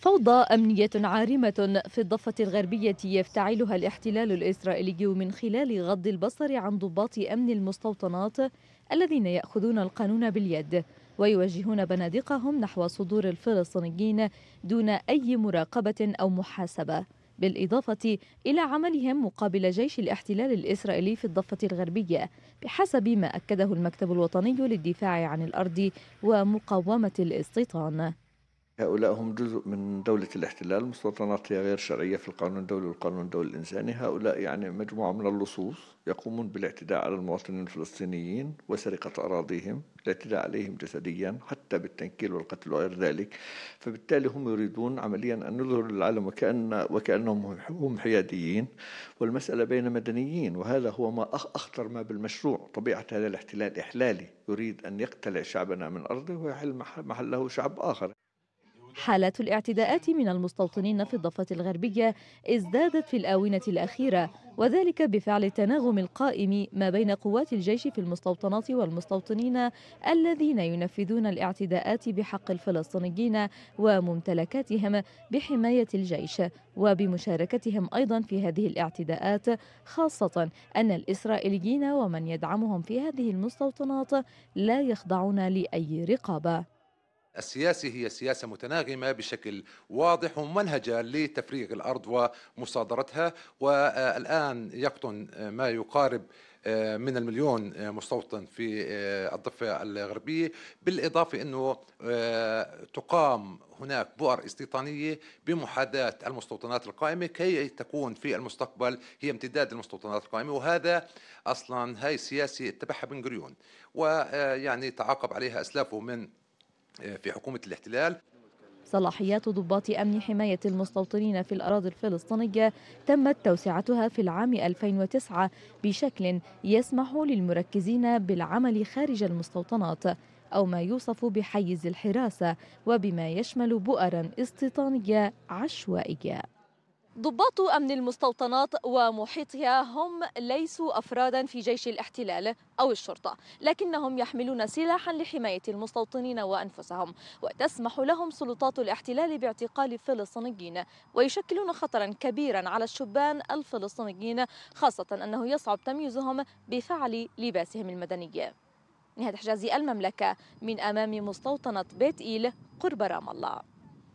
فوضى أمنية عارمة في الضفة الغربية يفتعلها الاحتلال الإسرائيلي من خلال غض البصر عن ضباط أمن المستوطنات الذين يأخذون القانون باليد ويوجهون بنادقهم نحو صدور الفلسطينيين دون أي مراقبة أو محاسبة بالإضافة إلى عملهم مقابل جيش الاحتلال الإسرائيلي في الضفة الغربية بحسب ما أكده المكتب الوطني للدفاع عن الأرض ومقاومة الاستيطان هؤلاء هم جزء من دولة الاحتلال مستوطنات هي غير شرعية في القانون الدولي والقانون الدولي الإنساني هؤلاء يعني مجموعة من اللصوص يقومون بالاعتداء على المواطنين الفلسطينيين وسرقة أراضيهم الاعتداء عليهم جسديا حتى بالتنكيل والقتل وغير ذلك فبالتالي هم يريدون عمليا أن يظهروا للعالم وكأن وكأنهم هم حياديين والمسألة بين مدنيين وهذا هو ما أخطر ما بالمشروع طبيعة هذا الاحتلال إحلالي يريد أن يقتلع شعبنا من أرضه ويحل محله شعب آخر حالات الاعتداءات من المستوطنين في الضفة الغربية ازدادت في الآونة الأخيرة وذلك بفعل التناغم القائم ما بين قوات الجيش في المستوطنات والمستوطنين الذين ينفذون الاعتداءات بحق الفلسطينيين وممتلكاتهم بحماية الجيش وبمشاركتهم أيضا في هذه الاعتداءات خاصة أن الإسرائيليين ومن يدعمهم في هذه المستوطنات لا يخضعون لأي رقابة السياسي هي سياسة متناغمة بشكل واضح ومنهجة لتفريغ الأرض ومصادرتها والآن يقطن ما يقارب آه، من المليون آه، مستوطن في آه، الضفة الغربية بالإضافة أنه تقام هناك بؤر استيطانية بمحاذاة المستوطنات القائمة كي تكون في المستقبل هي امتداد المستوطنات القائمة وهذا أصلا هاي سياسي اتبعها بن غوريون ويعني تعاقب عليها أسلافه من آه، في حكومة الاحتلال صلاحيات ضباط أمن حماية المستوطنين في الأراضي الفلسطينية تمت توسعتها في العام 2009 بشكل يسمح للمركزين بالعمل خارج المستوطنات أو ما يوصف بحيز الحراسة وبما يشمل بؤرا استيطانية عشوائية ضباط أمن المستوطنات ومحيطها هم ليسوا أفرادا في جيش الاحتلال أو الشرطة لكنهم يحملون سلاحا لحماية المستوطنين وأنفسهم وتسمح لهم سلطات الاحتلال باعتقال فلسطينيين ويشكلون خطرا كبيرا على الشبان الفلسطينيين خاصة أنه يصعب تمييزهم بفعل لباسهم المدني نهاد حجازي المملكة من أمام مستوطنة بيت إيل قرب رام الله